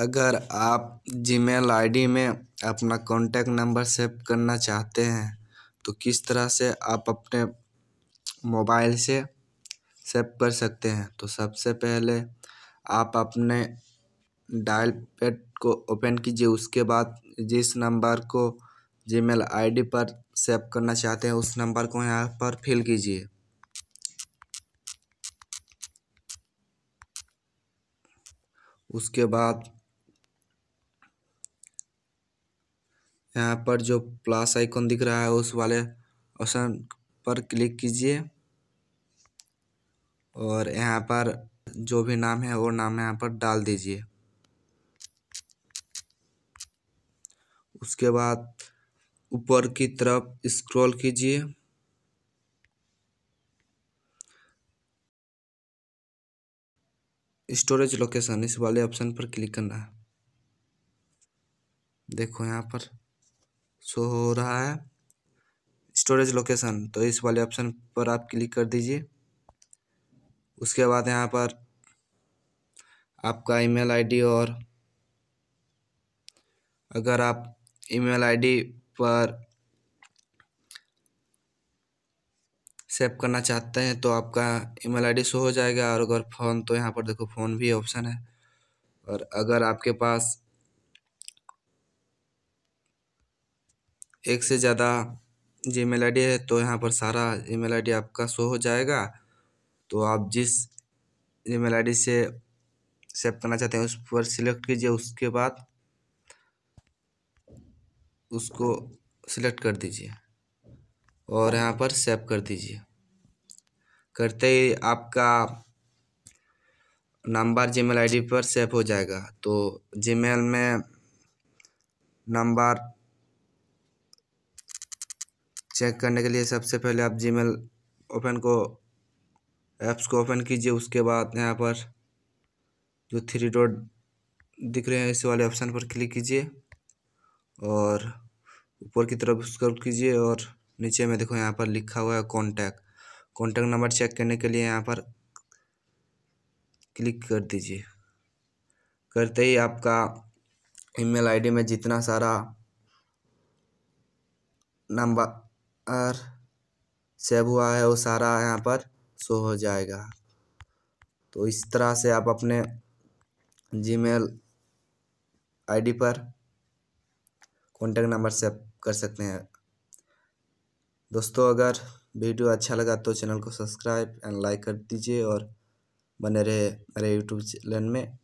अगर आप Gmail ID में अपना कॉन्टैक्ट नंबर सेव करना चाहते हैं तो किस तरह से आप अपने मोबाइल से सेव कर सकते हैं तो सबसे पहले आप अपने डायल पैड को ओपन कीजिए उसके बाद जिस नंबर को जीमेल आईडी पर सेव करना चाहते हैं उस नंबर को यहाँ पर फिल कीजिए उसके बाद यहाँ पर जो प्लस आइकन दिख रहा है उस वाले ऑप्शन पर क्लिक कीजिए और यहाँ पर जो भी नाम है वो नाम यहाँ पर डाल दीजिए उसके बाद ऊपर की तरफ स्क्रॉल कीजिए स्टोरेज लोकेशन इस वाले ऑप्शन पर क्लिक करना है देखो यहाँ पर शो हो रहा है स्टोरेज लोकेशन तो इस वाले ऑप्शन पर आप क्लिक कर दीजिए उसके बाद यहाँ पर आपका ईमेल आईडी और अगर आप ईमेल आईडी पर सेव करना चाहते हैं तो आपका ईमेल आईडी शो हो जाएगा और अगर फ़ोन तो यहाँ पर देखो फ़ोन भी ऑप्शन है और अगर आपके पास एक से ज़्यादा जी मेल आई डी है तो यहाँ पर सारा ई मेल आई डी आपका शो हो जाएगा तो आप जिस ई मेल आई डी से सेव करना चाहते हैं उस पर सिलेक्ट कीजिए उसके बाद उसको सिलेक्ट कर दीजिए और यहाँ पर सेव कर दीजिए करते ही आपका नंबर जीमेल आईडी पर सेव हो जाएगा तो जीमेल में नंबर चेक करने के लिए सबसे पहले आप जी ओपन को ऐप्स को ओपन कीजिए उसके बाद यहाँ पर जो थ्री डॉट दिख रहे हैं इस वाले ऑप्शन पर क्लिक कीजिए और ऊपर की तरफ स्क्रॉल कीजिए और नीचे में देखो यहाँ पर लिखा हुआ है कॉन्टैक्ट कॉन्टैक्ट नंबर चेक करने के लिए यहाँ पर क्लिक कर दीजिए करते ही आपका ईमेल आईडी में जितना सारा नंबर और सेव हुआ है वो सारा यहाँ पर शो हो जाएगा तो इस तरह से आप अपने जीमेल आईडी पर कॉन्टैक्ट नंबर सेव कर सकते हैं दोस्तों अगर वीडियो अच्छा लगा तो चैनल को सब्सक्राइब एंड लाइक कर दीजिए और बने रहे मेरे यूट्यूब चैनल में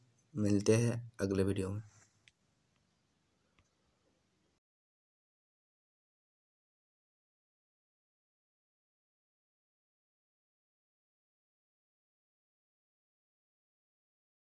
मिलते हैं अगले वीडियो में